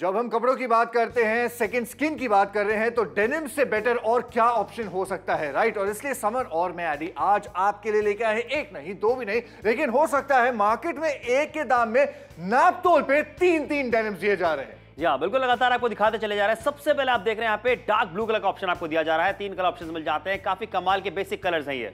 जब हम कपड़ों की बात करते हैं सेकंड स्किन की बात कर रहे हैं तो डेनिम से बेटर और क्या ऑप्शन हो सकता है राइट और इसलिए समर और मैं आदि आज आपके लिए लेके आए एक नहीं दो भी नहीं लेकिन हो सकता है मार्केट में एक के दाम में नाप तोल पे तीन तीन डेनिम्स दिए जा रहे हैं या हाँ, बिल्कुल लगातार आपको दिखाते चले जा रहे हैं सबसे पहले आप देख रहे हैं यहाँ पे डार्क ब्लू कलर का ऑप्शन आपको दिया जा रहा है तीन कलर ऑप्शन मिल जाते हैं काफी कमाल के बेसिक कलर है ये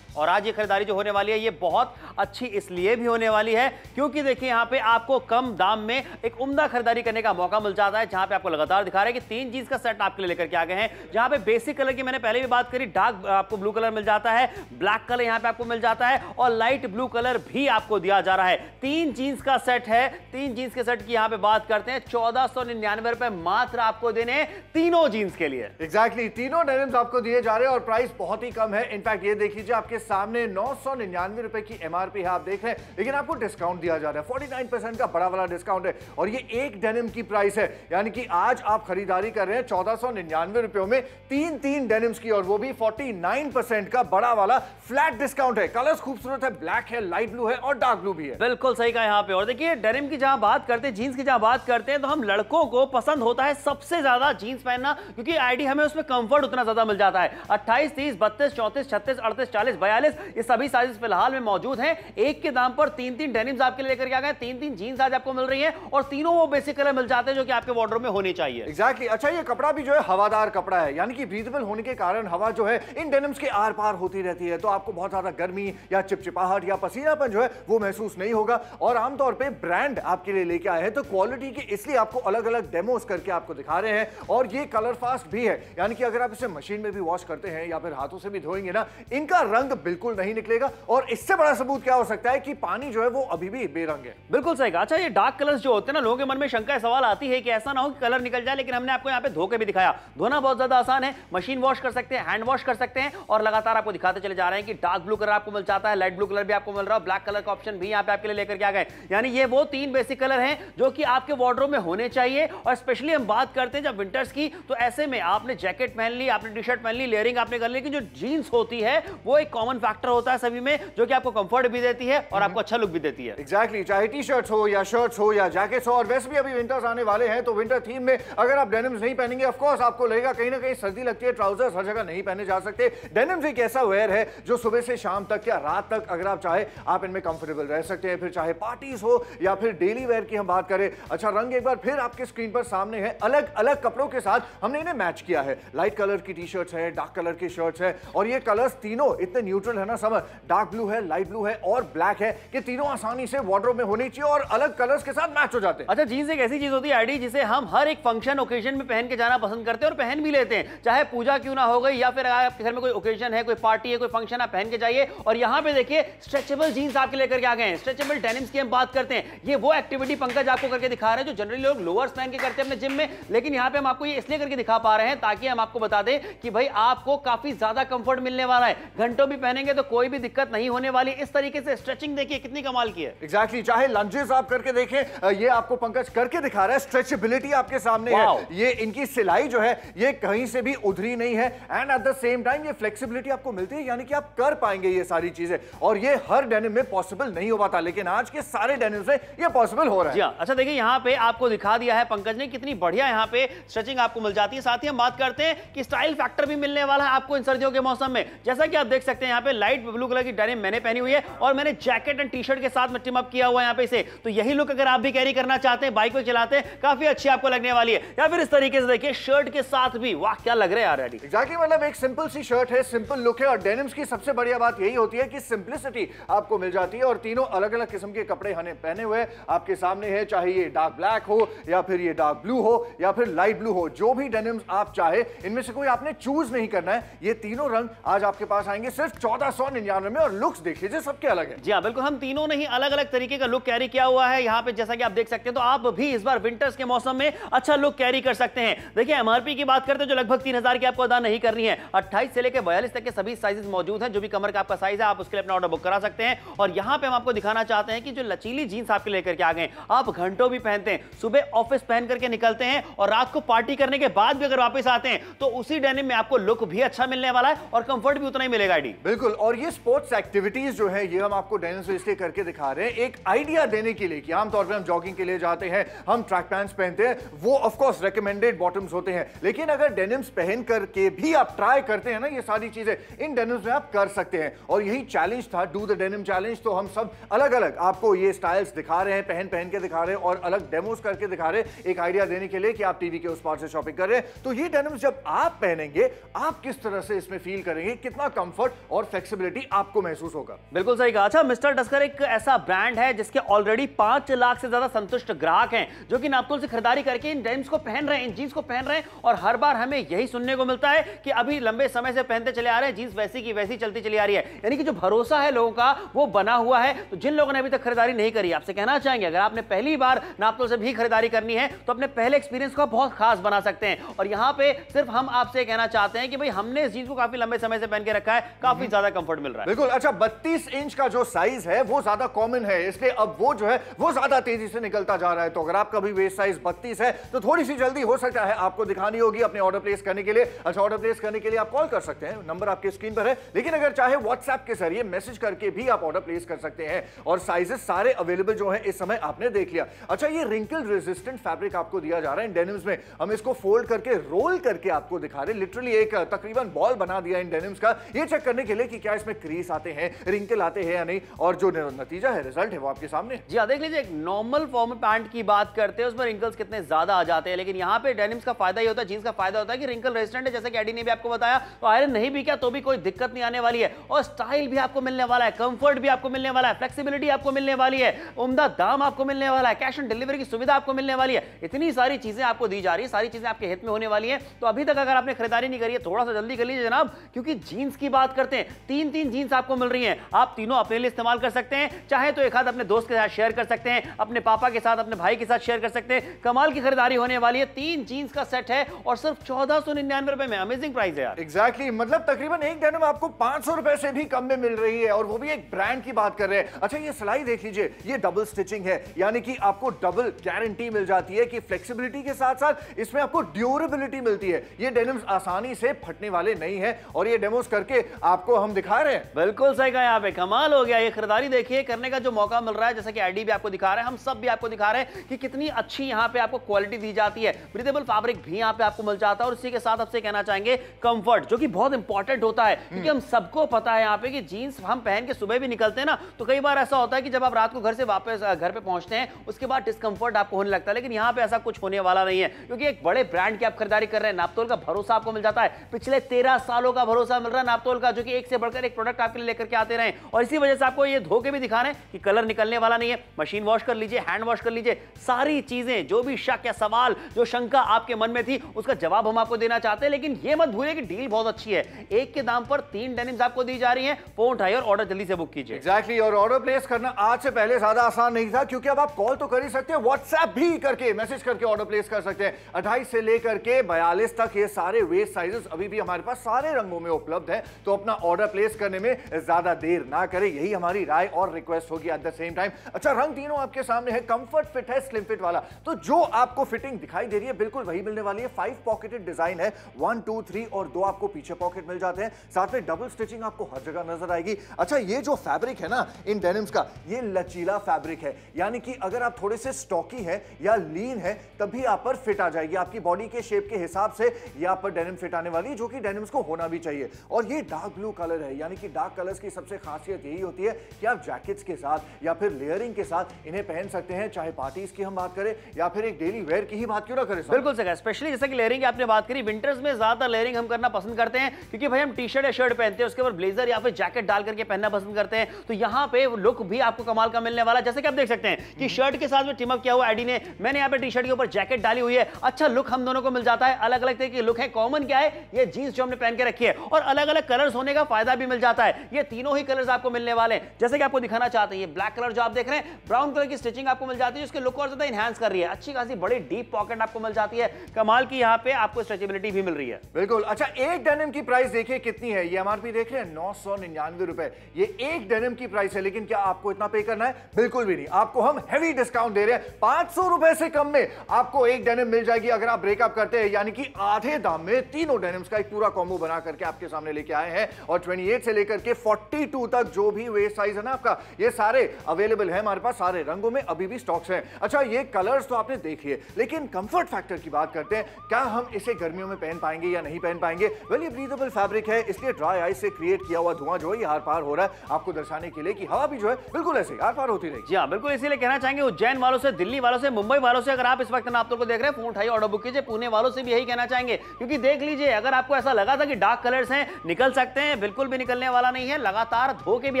और आज ये खरीदारी जो होने वाली है ये बहुत अच्छी इसलिए भी होने वाली है क्योंकि देखिए यहाँ पे आपको कम दाम में एक उम्दा खरीदारी करने का मौका मिल जाता है जहाँ पे आपको लगातार दिखा रहे हैं कि तीन जीन्स का सेट आपके लिए लेकर के आ गए हैं जहाँ पे बेसिक कलर की मैंने पहले भी बात करी डार्क आपको ब्लू कलर मिल जाता है ब्लैक कलर यहाँ पे आपको मिल जाता है और लाइट ब्लू कलर भी आपको दिया जा रहा है तीन जीन्स का सेट है तीन जीन्स के सेट की यहाँ पे बात करते हैं चौदह सौ निन्यानवे रुपए मात्र आपको देने तीनों जीन्स के लिए एग्जैक्टली तीनों डेनिम्स आपको दिए जा रहे हैं और प्राइस बहुत ही कम है इनफैक्ट ये देख लीजिए आपके के सामने नौ सौ निन्यानवे रुपए की एमआरपी है आप देख रहे हैं लेकिन आपको डिस्काउंट दिया जा रहा है फोर्टी नाइन परसेंट का बड़ा वाला डिस्काउंट है और ये एक डेनिम की प्राइस है यानी कि आज आप खरीदारी कर रहे हैं चौदह सौ निन्यानवे रुपयों में तीन तीन डेनिम्स की और वो भी फोर्टी नाइन परसेंट का बड़ा वाला फ्लैट डिस्काउंट है कलर्स खूबसूरत है ब्लैक है लाइट ब्लू है और डार्क ब्लू भी है बिल्कुल सही कहा यहाँ पे और देखिए डेनिम की जहां बात करते हैं जीन्स की जहां बात करते हैं तो हम लड़कों को पसंद होता है सबसे ज्यादा जीन्स पहनना क्योंकि आईडी हमें उसमें कंफर्ट उतना ज्यादा मिल जाता है अट्ठाईस तीस बत्तीस चौंतीस छत्तीस अड़तीस चालीस बयालीस ये सभी साइजेस फिलहाल में मौजूद हैं एक के दाम पर तीन तीन डेनिम्स आपके लिए लेकर आ गए तीन तीन जीन्स आज आपको मिल रही है और तीनों वो बेसिक कलर मिल जाते हैं जो कि आपके वार्डरोब में होने चाहिए एक्जैक्टली अच्छा ये कपड़ा भी जो है हवादार कपड़ा है यानी कि ब्रीजेबल होने के कारण हवा जो है इन डेनिम्स के आर पार होती रहती है तो आपको बहुत ज्यादा गर्मी या चिपचिपाहट या पसीनापन जो है वो महसूस नहीं होगा और आमतौर पर ब्रांड आपके लिए लेके आए हैं तो क्वालिटी के इसलिए आपको अलग अलग डेमोस करके आपको दिखा रहे हैं और ये कलर फास्ट भी है यानी कि अगर आप इसे मशीन में भी वॉश करते हैं या फिर हाथों से भी धोएंगे ना इनका रंग में बिल्कुल नहीं निकलेगा और इससे बड़ा सबूत क्या हो सकता है कि पानी जो है वो अभी भी बेरंग है बिल्कुल सही कहा अच्छा ये डार्क कलर्स जो होते हैं ना लोगों के मन में शंका सवाल आती है कि ऐसा ना हो कि कलर निकल जाए लेकिन हमने आपको यहाँ पे धोके भी दिखाया धोना बहुत ज्यादा आसान है मशीन वॉश कर सकते हैं हैंड वॉश कर सकते हैं और लगातार आपको दिखाते चले जा रहे हैं कि डार्क ब्लू कलर आपको मिल जाता है लाइट ब्लू कलर भी आपको मिल रहा है ब्लैक कलर का ऑप्शन भी यहाँ पे आपके लिए लेकर के आ गए यानी ये वो तीन बेसिक कलर है जो कि आपके वार्ड्रोब में होने चाहिए और स्पेशली हम बात करते हैं जब विंटर्स की तो ऐसे में आपने जैकेट पहन ली आपने टी शर्ट पहन ली लेयरिंग आपने कर ली लेकिन जो जीन्स होती है वो एक कॉमन कॉमन फैक्टर होता है सभी में जो कि आपको कंफर्ट भी देती है और आपको अच्छा लुक भी देती है एक्जैक्टली exactly, चाहे टी शर्ट हो या शर्ट हो या जैकेट हो और वैसे भी अभी विंटर्स आने वाले हैं तो विंटर थीम में अगर आप डेनिम्स नहीं पहनेंगे ऑफकोर्स आपको लगेगा कहीं ना कहीं सर्दी लगती है ट्राउजर्स हर जगह नहीं पहने जा सकते डेनिम्स एक ऐसा वेयर है जो सुबह से शाम तक या रात तक अगर आप चाहे आप इनमें कंफर्टेबल रह सकते हैं फिर चाहे पार्टीज हो या फिर डेली वेयर की हम बात करें अच्छा रंग एक बार फिर आपके स्क्रीन पर सामने है अलग अलग कपड़ों के साथ हमने इन्हें मैच किया है लाइट कलर की टी शर्ट्स है डार्क कलर की शर्ट्स है और ये कलर्स तीनों इतने न्यू न्यूट्रल है ना सब डार्क ब्लू है लाइट ब्लू है और ब्लैक है कि तीनों आसानी से वार्ड्रोब में होनी चाहिए और अलग कलर्स के साथ मैच हो जाते हैं अच्छा जीन्स एक ऐसी चीज होती है आईडी जिसे हम हर एक फंक्शन ओकेजन में पहन के जाना पसंद करते हैं और पहन भी लेते हैं चाहे पूजा क्यों ना हो गई या फिर आपके घर में कोई ओकेजन है कोई पार्टी है कोई फंक्शन आप पहन के जाइए और यहाँ पे देखिए स्ट्रेचेबल जीन्स आपके लेकर आ गए हैं स्ट्रेचेबल डेनिम्स की हम बात करते हैं ये वो एक्टिविटी पंकज आपको करके दिखा रहे हैं जो जनरली लोग लोअर्स पहन के करते हैं अपने जिम में लेकिन यहाँ पे हम आपको ये इसलिए करके दिखा पा रहे हैं ताकि हम आपको बता दें कि भाई आपको काफी ज्यादा कंफर्ट मिलने वाला है घंटों भी पहनेंगे तो कोई भी दिक्कत नहीं होने वाली इस तरीके से स्ट्रेचिंग देखिए कितनी कमाल की है एग्जैक्टली exactly, चाहे लंजेस आप करके देखें ये आपको पंकज करके दिखा रहा है स्ट्रेचेबिलिटी आपके सामने wow. है ये इनकी सिलाई जो है ये कहीं से भी उधरी नहीं है and at the same time ये फ्लेक्सीबिलिटी आपको मिलती है यानी कि आप कर पाएंगे ये सारी चीजें और ये हर डेनिम में पॉसिबल नहीं हो पाता लेकिन आज के सारे डेनिम से ये पॉसिबल हो रहा है हाँ। अच्छा देखिए यहाँ पे आपको दिखा दिया है पंकज ने कितनी बढ़िया यहाँ पे स्ट्रेचिंग आपको मिल जाती है साथ ही हम बात करते हैं कि स्टाइल फैक्टर भी मिलने वाला है आपको इन सर्दियों के मौसम में जैसा कि आप देख सकते हैं यहाँ पे लाइट ब्लू कलर की डेनिम मैंने पहनी हुई है और मैंने जैकेट एंड टी शर्ट के साथ में मप किया हुआ है यहाँ पे इसे तो यही लुक अगर आप भी कैरी करना चाहते हैं बाइक पर चलाते हैं काफी अच्छी आपको लगने वाली है या फिर इस तरीके से देखिए शर्ट के साथ भी वाह क्या लग रहा है यार मतलब एक सिंपल सी शर्ट है सिंपल लुक है और डेनिम्स की सबसे बढ़िया बात यही होती है कि सिंपलिसिटी आपको मिल जाती है और तीनों अलग अलग किस्म के कपड़े हमें पहने हुए आपके सामने है चाहे ये डार्क ब्लैक हो या फिर ये डार्क ब्लू हो या फिर लाइट ब्लू हो जो भी डेनिम्स आप चाहे इनमें से कोई आपने चूज नहीं करना है ये तीनों रंग आज आपके पास आएंगे सिर्फ चौदह सौ निन्यानवे में और लुक्स देख लीजिए सबके अलग है जी हाँ बिल्कुल हम तीनों ने ही अलग अलग तरीके का लुक कैरी किया हुआ है यहाँ पे जैसा कि आप देख सकते हैं तो आप भी इस बार विंटर्स के मौसम में अच्छा लुक कैरी कर सकते हैं देखिए एमआरपी की बात करते हैं जो लगभग तीन हजार की आपको अदा नहीं करनी है अट्ठाईस से लेकर बयालीस तक के सभी साइजेस मौजूद है जो भी कमर का आपका साइज है आप उसके लिए अपना ऑर्डर बुक करा सकते हैं और यहाँ पे हम आपको दिखाना चाहते हैं कि जो लचीली जीन्स आपके लेकर के आ गए आप घंटों भी पहनते हैं सुबह ऑफिस पहन करके निकलते हैं और रात को पार्टी करने के बाद भी अगर वापस आते हैं तो उसी डेनिम में आपको लुक भी अच्छा मिलने वाला है और कंफर्ट भी उतना ही मिलेगा डी बिल्कुल और ये स्पोर्ट्स एक्टिविटीज जो है ये हम आपको डेनिस इसलिए करके दिखा रहे हैं एक आइडिया देने के लिए कि आमतौर पर हम जॉगिंग के लिए जाते हैं हम ट्रैक पैंट्स पहनते हैं वो ऑफकोर्स रेकमेंडेड बॉटम्स होते हैं लेकिन अगर डेनिम्स पहन करके भी आप ट्राई करते हैं ना ये सारी चीजें इन डेनिम्स में आप कर सकते हैं और यही चैलेंज था डू द डेनिम चैलेंज तो हम सब अलग अलग आपको ये स्टाइल्स दिखा रहे हैं पहन पहन के दिखा रहे हैं और अलग डेमोज करके दिखा रहे हैं एक आइडिया देने के लिए कि आप टीवी के उस पार से शॉपिंग कर रहे हैं तो ये डेनिम्स जब आप पहनेंगे आप किस तरह से इसमें फील करेंगे कितना कंफर्ट और और फ्लेक्सिबिलिटी आपको महसूस होगा बिल्कुल सही कहा अच्छा मिस्टर डस्कर एक ऐसा ब्रांड है जिसके ऑलरेडी पांच लाख से ज्यादा संतुष्ट ग्राहक हैं जो कि नापतोल से खरीदारी करके इन डेम्स को पहन रहे हैं इन जीन्स को पहन रहे हैं और हर बार हमें यही सुनने को मिलता है कि अभी लंबे समय से पहनते चले आ रहे हैं जीन्स वैसी की वैसी चलती चली आ रही है यानी कि जो भरोसा है लोगों का वो बना हुआ है तो जिन लोगों ने अभी तक खरीदारी नहीं करी आपसे कहना चाहेंगे अगर आपने पहली बार नापतोल से भी खरीदारी करनी है तो अपने पहले एक्सपीरियंस को बहुत खास बना सकते हैं और यहाँ पे सिर्फ हम आपसे कहना चाहते हैं कि भाई हमने इस जीन्स को काफी लंबे समय से पहन के रखा है काफी काफी ज्यादा कंफर्ट मिल रहा है बिल्कुल अच्छा 32 इंच का जो साइज है वो ज्यादा कॉमन है इसलिए अब वो जो है वो ज्यादा तेजी से निकलता जा रहा है तो अगर आपका भी वेस्ट साइज बत्तीस है तो थोड़ी सी जल्दी हो सकता है आपको दिखानी होगी अपने ऑर्डर प्लेस करने के लिए अच्छा ऑर्डर प्लेस करने के लिए आप कॉल कर सकते हैं नंबर आपके स्क्रीन पर है लेकिन अगर चाहे व्हाट्सएप के जरिए मैसेज करके भी आप ऑर्डर प्लेस कर सकते हैं और साइजेस सारे अवेलेबल जो है इस समय आपने देख लिया अच्छा ये रिंकल रेजिस्टेंट फैब्रिक आपको दिया जा रहा है डेनिम्स में हम इसको फोल्ड करके रोल करके आपको दिखा रहे लिटरली एक तकरीबन बॉल बना दिया इन डेनिम्स का ये चेक करने के खेले कि क्या इसमें क्रीस आते हैं रिंकल आते हैं या नहीं और जो नतीजा है रिजल्ट है वो आपके सामने जी हाँ, देख लीजिए एक नॉर्मल फॉर्म पैंट की बात करते हैं उसमें रिंकल्स कितने ज्यादा आ जाते हैं लेकिन यहाँ पे डेनिम्स का फायदा ही होता है जींस का फायदा होता है कि रिंकल रेजिस्टेंट है जैसे कि एडी ने भी आपको बताया तो आयरन नहीं भी क्या तो भी कोई दिक्कत नहीं आने वाली है और स्टाइल भी आपको मिलने वाला है कंफर्ट भी आपको मिलने वाला है फ्लेक्सीबिलिटी आपको मिलने वाली है उमदा दाम आपको मिलने वाला है कैश ऑन डिलीवरी की सुविधा आपको मिलने वाली है इतनी सारी चीजें आपको दी जा रही है सारी चीजें आपके हित में होने वाली है तो अभी तक अगर आपने खरीदारी नहीं करी है थोड़ा सा जल्दी कर लीजिए जनाब क्योंकि जींस की बात करते हैं तीन तीन जीन्स आपको मिल रही हैं आप तीनों अपने लिए इस्तेमाल कर सकते हैं चाहे तो एक हाथ अपने दोस्त के साथ शेयर कर सकते हैं अपने पापा के साथ अपने भाई के साथ शेयर कर सकते हैं कमाल की खरीदारी होने वाली है तीन जीन्स का सेट है और सिर्फ चौदह सौ निन्यानवे रुपए में अमेजिंग प्राइस है यार एग्जैक्टली exactly. मतलब तकरीबन एक में आपको पांच सौ रुपए से भी कम में मिल रही है और वो भी एक ब्रांड की बात कर रहे हैं अच्छा ये सिलाई देख लीजिए ये डबल स्टिचिंग है यानी कि आपको डबल गारंटी मिल जाती है कि फ्लेक्सीबिलिटी के साथ साथ इसमें आपको ड्यूरेबिलिटी मिलती है ये डेनिम्स आसानी से फटने वाले नहीं है और ये डेमोस करके आपको हम दिखा रहे हैं बिल्कुल सही कहा यहाँ पे कमाल हो गया ये खरीदारी देखिए करने का जो मौका मिल रहा है जैसे कि आईडी भी आपको दिखा रहे हैं हम सब भी आपको दिखा रहे हैं कि कितनी अच्छी यहाँ पे आपको क्वालिटी दी जाती है ब्रिदेबल फैब्रिक भी यहाँ पे आपको मिल जाता है और इसी के साथ आपसे कहना चाहेंगे कम्फर्ट जो की बहुत इंपॉर्टेंट होता है हम्म। क्योंकि हम सबको पता है यहाँ पे की जीन्स हम पहन के सुबह भी निकलते हैं ना तो कई बार ऐसा होता है कि जब आप रात को घर से वापस घर पे पहुंचते हैं उसके बाद डिस्कम्फर्ट आपको होने लगता है लेकिन यहाँ पे ऐसा कुछ होने वाला नहीं है क्योंकि एक बड़े ब्रांड की आप खरीदारी कर रहे हैं नापतोल का भरोसा आपको मिल जाता है पिछले तेरह सालों का भरोसा मिल रहा है नापतोल का जो कि एक से बढ़कर एक प्रोडक्ट आपके लिए लेकर के आते रहे और इसी वजह से आपको ये धोखे भी दिखा रहे हैं कि कलर निकलने वाला नहीं है मशीन वॉश कर लीजिए हैंड वॉश कर लीजिए सारी चीजें जो भी शक या सवाल जो शंका आपके मन में थी उसका जवाब हम आपको देना चाहते हैं लेकिन ये मत भूलिए कि डील बहुत अच्छी है एक के दाम पर तीन डेनिम्स आपको दी जा रही है फोन उठाइए और ऑर्डर जल्दी से बुक कीजिए एक्जैक्टली और ऑर्डर प्लेस करना आज से पहले ज्यादा आसान नहीं था क्योंकि अब आप कॉल तो कर ही सकते हैं व्हाट्सएप भी करके मैसेज करके ऑर्डर प्लेस कर सकते हैं अट्ठाईस से लेकर के बयालीस तक ये सारे वेस्ट साइजेस अभी भी हमारे पास सारे रंगों में उपलब्ध है तो अपना ऑर्डर ऑर्डर प्लेस करने में ज्यादा देर ना करें यही हमारी राय और रिक्वेस्ट होगी एट द सेम टाइम अच्छा रंग तीनों आपके सामने है कंफर्ट फिट है स्लिम फिट वाला तो जो आपको फिटिंग दिखाई दे रही है बिल्कुल वही मिलने वाली है फाइव पॉकेटेड डिजाइन है वन टू थ्री और दो आपको पीछे पॉकेट मिल जाते हैं साथ में डबल स्टिचिंग आपको हर जगह नजर आएगी अच्छा ये जो फैब्रिक है ना इन डेनिम्स का ये लचीला फैब्रिक है यानी कि अगर आप थोड़े से स्टॉकी है या लीन है तभी आप पर फिट आ जाएगी आपकी बॉडी के शेप के हिसाब से ये पर डेनिम फिट आने वाली है जो कि डेनिम्स को होना भी चाहिए और ये डार्क ब्लू कलर है यानी कि डार्क कलर्स की सबसे खासियत यही होती है कि आप जैकेट्स के साथ या फिर लेयरिंग के साथ इन्हें पहन सकते हैं चाहे पार्टीज की हम बात करें या फिर एक डेली वेयर की ही बात क्यों ना करें बिल्कुल सर स्पेशली जैसे कि लेयरिंग की आपने बात करी विंटर्स में ज्यादा लेयरिंग हम करना पसंद करते हैं क्योंकि भाई हम टी शर्ट या शर्ट पहनते हैं उसके ऊपर ब्लेजर या फिर जैकेट डाल करके पहनना पसंद करते हैं तो यहाँ पे लुक भी आपको कमाल का मिलने वाला जैसे कि आप देख सकते हैं कि शर्ट के साथ में टिमअप किया हुआ एडी ने मैंने यहाँ पे टी शर्ट के ऊपर जैकेट डाली हुई है अच्छा लुक हम दोनों को मिल जाता है अलग अलग तरह की लुक है कॉमन क्या है ये जींस जो हमने पहन के रखी है और अलग अलग कलर्स होने का फायदा भी मिल जाता है ये तीनों ही कलर्स आपको मिलने वाले हैं जैसे कि आपको दिखाना चाहते हैं ये ब्लैक कलर जो आप देख रहे हैं ब्राउन कलर की स्टिचिंग आपको मिल जाती है जिसके लुक और ज्यादा इन्हांस कर रही है अच्छी खासी बड़ी डीप पॉकेट आपको मिल जाती है कमाल की यहाँ पे आपको स्ट्रेचेबिलिटी भी मिल रही है बिल्कुल अच्छा एक डेनिम की प्राइस देखिए कितनी है ये एमआरपी देख रहे हैं नौ सौ निन्यानवे रुपए ये एक डेनिम की प्राइस है लेकिन क्या आपको इतना पे करना है बिल्कुल भी नहीं आपको हम हैवी डिस्काउंट दे रहे हैं पांच सौ रुपए से कम में आपको एक डेनिम मिल जाएगी अगर आप ब्रेकअप करते हैं यानी कि आधे दाम में तीनों डेनिम्स का एक पूरा कॉम्बो बना करके आपके सामने लेके आए हैं और और 28 से लेकर के 42 तक जो भी वेस्ट साइज है ना आपका ये सारे अवेलेबल है हमारे पास सारे रंगों में अभी भी स्टॉक्स हैं अच्छा ये कलर्स तो आपने देखिए लेकिन कंफर्ट फैक्टर की बात करते हैं क्या हम इसे गर्मियों में पहन पाएंगे या नहीं पहन पाएंगे वेल ये ब्रीदेबल फैब्रिक है इसलिए ड्राई आइस से क्रिएट किया हुआ धुआं जो है हार पार हो रहा है आपको दर्शाने के लिए कि हवा भी जो है बिल्कुल ऐसे हार पार होती रहेगी जी हाँ बिल्कुल इसीलिए कहना चाहेंगे उज्जैन वालों से दिल्ली वालों से मुंबई वालों से अगर आप इस वक्त आप लोग को देख रहे हैं फोन उठाई ऑर्डर बुक कीजिए पुणे वालों से भी यही कहना चाहेंगे क्योंकि देख लीजिए अगर आपको ऐसा लगा था कि डार्क कलर्स हैं निकल सकते हैं बिल्कुल भी निकलने वाला नहीं है लगातार धो भी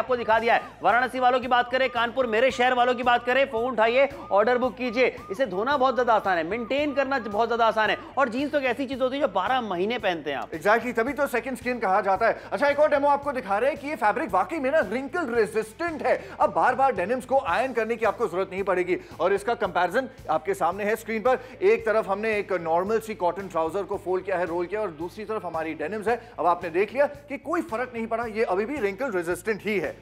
आपको दिखा दिया है वाराणसी वालों की बात करें कानपुर मेरे शहर वालों की बात करें फोन उठाइए ऑर्डर बुक कीजिए इसे धोना बहुत ज्यादा आसान है मेंटेन करना बहुत ज्यादा आसान है और जींस तो ऐसी चीज होती है जो बारह महीने पहनते हैं आप एक्जैक्टली तभी तो सेकंड स्किन कहा जाता है अच्छा एक और डेमो आपको दिखा रहे हैं कि ये फैब्रिक वाकई में ना रिंकल रेजिस्टेंट है अब बार बार डेनिम्स को आयन करने की आपको जरूरत नहीं पड़ेगी और इसका कंपैरिजन आपके सामने है स्क्रीन पर एक तरफ हमने एक नॉर्मल सी कॉटन ट्राउजर को फोल्ड किया है रोल किया और दूसरी तरफ हमारी डेनिम्स है अब आपने देख लिया कि कोई फर्क नहीं पड़ा ये अभी भी रिंकल रेजिस्टेंट ही है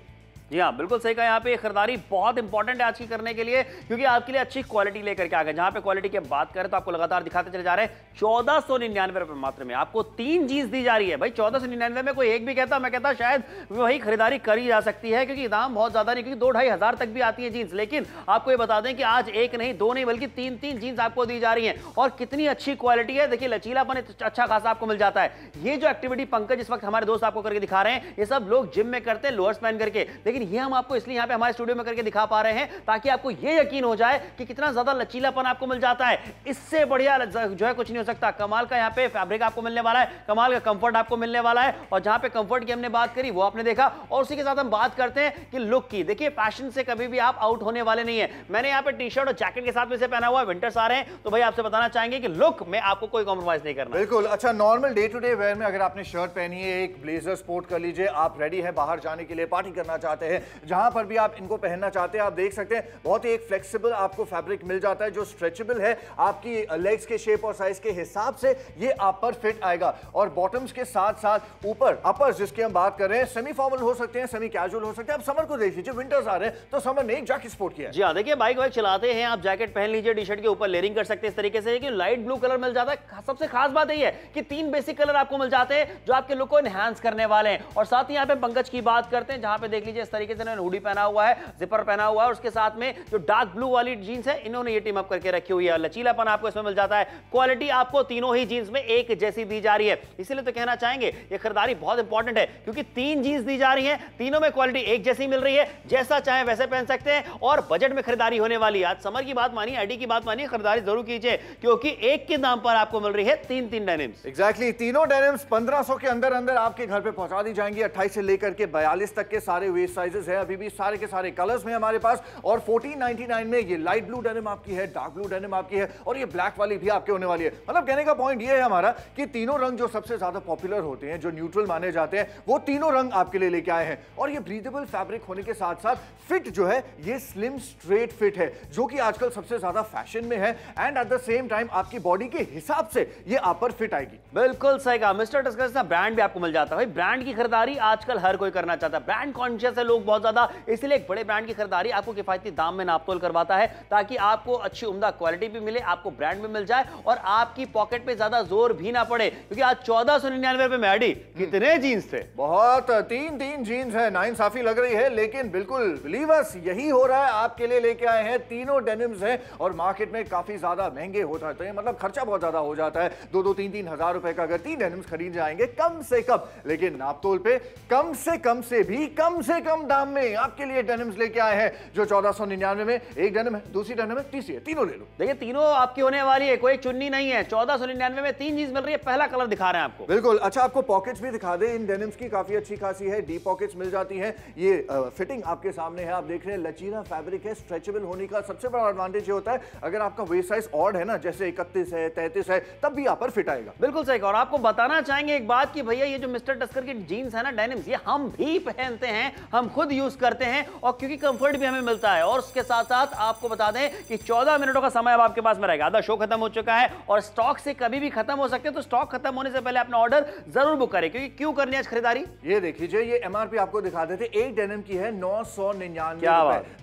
जी हाँ बिल्कुल सही कहा यहाँ पे खरीदारी बहुत इंपॉर्टेंट है आज की करने के लिए क्योंकि आपके लिए अच्छी क्वालिटी लेकर के आ गए जहां पे क्वालिटी की बात करें तो आपको लगातार दिखाते चले जा रहे हैं चौदह सौ निन्यानवे रुपए मात्र में आपको तीन जीन्स दी जा रही है भाई चौदह सौ निन्यानवे में कोई एक भी कहता मैं कहता शायद वही खरीदारी करी जा सकती है क्योंकि दाम बहुत ज़्यादा नहीं क्योंकि दो ढाई हज़ार तक भी आती है जीन्स लेकिन आपको ये बता दें कि आज एक नहीं दो नहीं बल्कि तीन तीन जींस आपको दी जा रही है और कितनी अच्छी क्वालिटी है देखिए लचीलापन अच्छा खासा आपको मिल जाता है ये जो एक्टिविटी पंकज इस वक्त हमारे दोस्त आपको करके दिखा रहे हैं ये सब लोग जिम में करते हैं लोअर्स पहन करके लेकिन लेकिन ये हम आपको इसलिए यहाँ पे हमारे स्टूडियो में करके दिखा पा रहे हैं ताकि आपको ये यकीन हो जाए कि कितना ज्यादा लचीलापन आपको मिल जाता है इससे बढ़िया जो है कुछ नहीं हो सकता कमाल का यहाँ पे फैब्रिक आपको मिलने वाला है कमाल का कंफर्ट आपको मिलने वाला है और जहां पे कंफर्ट की हमने बात करी वो आपने देखा और उसी के साथ हम बात करते हैं कि लुक की देखिए फैशन से कभी भी आप आउट होने वाले नहीं है मैंने यहाँ पे टी शर्ट और जैकेट के साथ में से पहना हुआ है विंटर्स आ रहे हैं तो भाई आपसे बताना चाहेंगे कि लुक में आपको कोई कॉम्प्रोमाइज नहीं करना बिल्कुल अच्छा normal day to day wear में अगर आपने शर्ट पहनी है एक ब्लेजर स्पोर्ट कर लीजिए आप रेडी है बाहर जाने के लिए पार्टी करना चाहते हैं है जहां पर भी आप इनको पहनना चाहते हैं आप देख सकते हैं बहुत ही एक फ्लेक्सिबल आपको फैब्रिक मिल जाता है जो स्ट्रेचेबल है आपकी लेग्स के शेप और साइज के हिसाब से ये आप पर फिट आएगा और बॉटम्स के साथ साथ ऊपर अपर जिसकी हम बात कर रहे हैं सेमी फॉर्मल हो सकते हैं सेमी कैजुअल हो सकते हैं आप समर को देख लीजिए विंटर्स आ रहे हैं तो समर ने एक जैकेट स्पोर्ट किया जी हाँ देखिए बाइक वाइक चलाते हैं आप जैकेट पहन लीजिए टी शर्ट के ऊपर लेरिंग कर सकते हैं इस तरीके से कि लाइट ब्लू कलर मिल जाता है सबसे खास बात यही है कि तीन बेसिक कलर आपको मिल जाते हैं जो आपके लुक को एनहांस करने वाले हैं और साथ ही यहाँ पे पंकज की बात करते हैं जहां पे देख लीजिए इस तरीके से इन्होंने हुडी पहना हुआ है जिपर पहना हुआ है उसके साथ में जो डार्क ब्लू वाली जीन्स है इन्होंने ये टीम अप करके रखी हुई है लचीलापन आपको इसमें मिल जाता है क्वालिटी आपको तीनों ही जीन्स में एक जैसी दी जा रही है इसीलिए तो कहना चाहेंगे ये खरीदारी बहुत इंपॉर्टेंट है क्योंकि तीन जीन्स दी जा रही है तीनों में क्वालिटी एक जैसी मिल रही है जैसा चाहे वैसे पहन सकते हैं और बजट में खरीदारी होने वाली आज समर की बात मानिए आईडी की बात मानिए खरीदारी जरूर कीजिए क्योंकि एक के दाम पर आपको मिल रही है तीन तीन डेनिम्स एक्जैक्टली तीनों डेनिम्स 1500 के अंदर अंदर आपके घर पर पहुंचा दी जाएंगी अट्ठाईस से लेकर के बयालीस तक के सारे वेस्ट साइजेस है अभी भी सारे के सारे कलर्स में हमारे पास और 1499 में ये लाइट ब्लू डेनिम आपकी है डार्क ब्लू डेनिम आपकी है और ये ब्लैक वाली भी आपके होने वाली है मतलब कहने का पॉइंट ये है हमारा कि तीनों रंग जो सबसे ज्यादा पॉपुलर होते हैं जो न्यूट्रल माने जाते हैं वो तीनों रंग आपके लिए लेके आए हैं और ये ब्रीदेबल फैब्रिक होने के साथ साथ फिट जो है ये स्लिम स्ट्रेट फिट है जो कि आजकल सबसे ज्यादा फैशन में है and at the same time आपकी बॉडी के हिसाब से ये आप पर फिट आएगी बिल्कुल सही कहा मिस्टर ब्रांड भी आपको मिल जाता है भाई ब्रांड की खरीदारी आजकल हर कोई करना चाहता है ब्रांड कॉन्शियस है लोग बहुत ज़्यादा इसलिए एक बड़े ब्रांड की खरीदारी आपको किफायती दाम में नापतोल करवाता है ताकि आपको अच्छी उमदा क्वालिटी भी मिले आपको ब्रांड भी मिल जाए और आपकी पॉकेट पे ज़्यादा जोर भी ना पड़े क्योंकि आज चौदह सौ निन्यानवे रुपए में आडी हम्म। कितने जीन्स थे बहुत तीन तीन जीन्स है नाइंसाफी लग रही है लेकिन बिल्कुल बिलीवर्स यही हो रहा है आपके लिए लेके आए हैं तीनों डेनिम्स हैं और मार्केट में काफ़ी ज़्यादा महंगे हो जाते हैं मतलब खर्चा बहुत ज़्यादा हो जाता है दो दो तीन तीन हज़ार रुपए का अगर तीन डेनिम्स खरीद जाएंगे कम से कम लेकिन नापतोल पे कम से कम से भी कम से कम कम दाम में आपके लिए डेनिम्स लेके आए हैं जो 1499 में एक डेनिम है दूसरी डेनिम है तीसरी है तीनों ले लो देखिए तीनों आपकी होने वाली है कोई चुन्नी नहीं है 1499 में तीन चीज मिल रही है पहला कलर दिखा रहे हैं आपको बिल्कुल अच्छा आपको पॉकेट्स भी दिखा दे इन डेनिम्स की काफी अच्छी खासी है डी पॉकेट्स मिल जाती है ये फिटिंग आपके सामने है आप देख रहे हैं लचीला फैब्रिक है स्ट्रेचेबल होने का सबसे बड़ा एडवांटेज ये होता है अगर आपका वेस्ट साइज ऑर्ड है ना जैसे इकतीस है तैतीस है तब भी यहाँ पर फिट आएगा बिल्कुल सही और आपको बताना चाहेंगे एक बात की भैया ये जो मिस्टर टस्कर की जीन्स है ना डेनिम्स ये हम भी पहनते हैं हम खुद यूज करते हैं और क्योंकि कंफर्ट भी हमें मिलता है और उसके साथ साथ आपको बता दें कि 14 मिनटों का समय अब आपके पास में रहेगा आधा शो खत्म हो चुका है और स्टॉक से कभी भी खत्म हो सकते हैं तो स्टॉक खत्म होने से पहले अपना ऑर्डर जरूर बुक करें क्योंकि क्यों करनी आज खरीदारी ये देखिए ये एमआरपी आपको दिखा देते एक डेनम की है नौ सौ